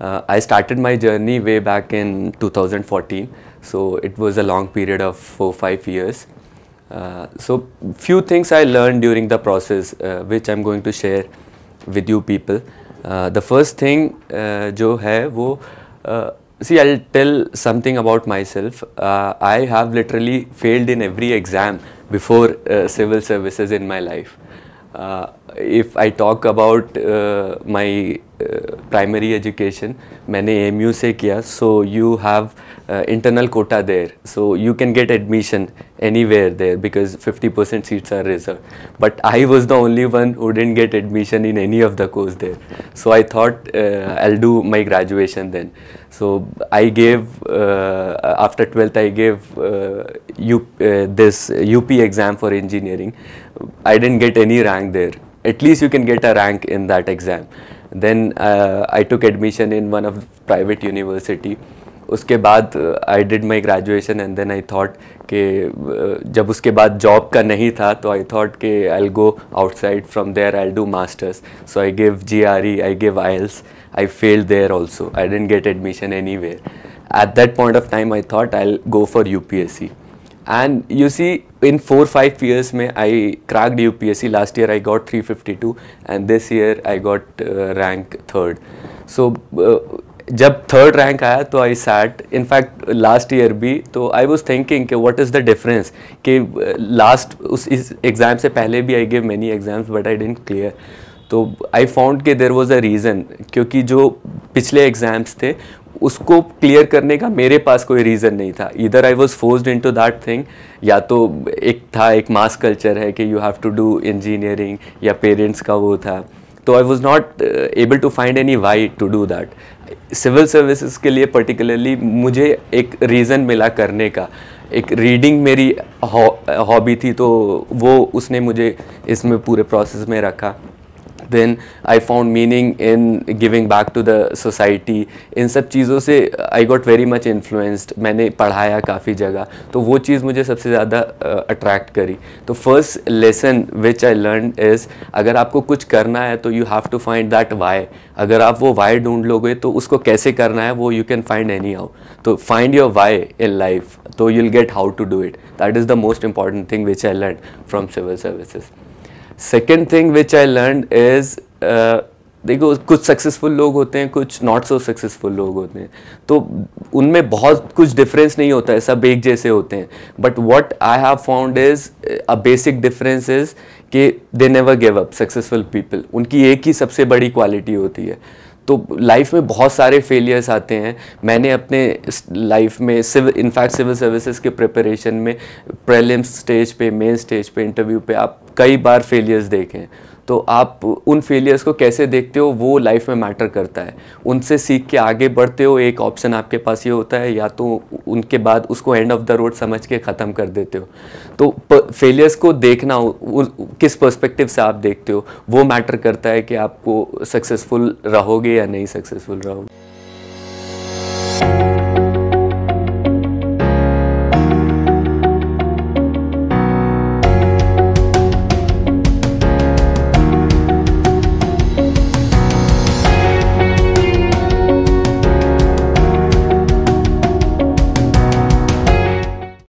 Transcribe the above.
Uh, I started my journey way back in 2014, so it was a long period of four five years. Uh, so few things I learned during the process, uh, which I'm going to share with you people. Uh, the first thing uh, जो है वो uh, see I'll tell something about myself. I have literally failed in every exam before civil services in my life. if I talk about my primary education मैंने AMU से किया so you have uh, internal quota there so you can get admission anywhere there because 50% seats are reserved but I was the only one who didn't get admission in any of the course there so I thought uh, I'll do my graduation then so I gave uh, after 12th I gave this UP exam for engineering I didn't get any rank there at least you can get a rank in that exam then uh, I took admission in one of private university. Uske बाद uh, I did my graduation and then I thought कि जब उसके बाद job का नहीं था तो I thought कि I'll go outside from there I'll do masters so I gave GRE I gave IELTS I failed there also I didn't get admission anywhere at that point of time I thought I'll go for UPSC and you see in 4-5 years mein, I cracked UPSC last year I got 352 and this year I got uh, rank 3rd so jab uh, 3rd rank aaya so I sat in fact last year bhi so I was thinking ke, what is the difference ke, uh, last us, exam se pehle bhi I gave many exams but I didn't clear so I found that there was a reason because the previous exams were उसको clear करने का मेरे पास कोई reason नहीं था इधर I was force into that thing या तो एक था एक मास कल्चर है कि you have to do engineering या पेरेंट्स का वो था तो I was not able to find any why to do that civil services के लिए पर्टिकुलरली मुझे एक रीज़न मिला करने का एक रीडिंग मेरी हॉबी थी तो वो उसने मुझे इसमें पूरे प्रोसेस में रखा then I found meaning in giving back to the society इन सब चीज़ों से I got very much influenced मैंने पढ़ाया काफ़ी जगह तो वो चीज़ मुझे सबसे ज़्यादा अट्रैक्ट करी तो first lesson which I learn is अगर आपको कुछ करना है तो you have to find that why अगर आप वो वाई ढूंढ लोगे तो उसको कैसे करना है वो you can find any how तो find your why in life तो you'll get how to do it that is the most important thing which I learn from civil services second thing which I learn is देखो कुछ successful लोग होते हैं कुछ not so successful लोग होते हैं तो उनमें बहुत कुछ डिफरेंस नहीं होता है सब एक जैसे होते हैं but what I have found is a basic difference is कि they never give up successful people उनकी एक ही सबसे बड़ी क्वालिटी होती है तो लाइफ में बहुत सारे फेलियर्स आते हैं मैंने अपने लाइफ में सिविल इनफैक्ट सिविल सर्विसेज के प्रिपरेशन में प्रेलिम्स स्टेज पे मेन स्टेज पे इंटरव्यू पे आप कई बार फेलियर्स देखे तो आप उन फेलियर्स को कैसे देखते हो वो लाइफ में मैटर करता है उनसे सीख के आगे बढ़ते हो एक ऑप्शन आपके पास ये होता है या तो उनके बाद उसको एंड ऑफ द रोड समझ के ख़त्म कर देते हो तो फेलियर्स को देखना किस पर्सपेक्टिव से आप देखते हो वो मैटर करता है कि आपको सक्सेसफुल रहोगे या नहीं सक्सेसफुल रहोगे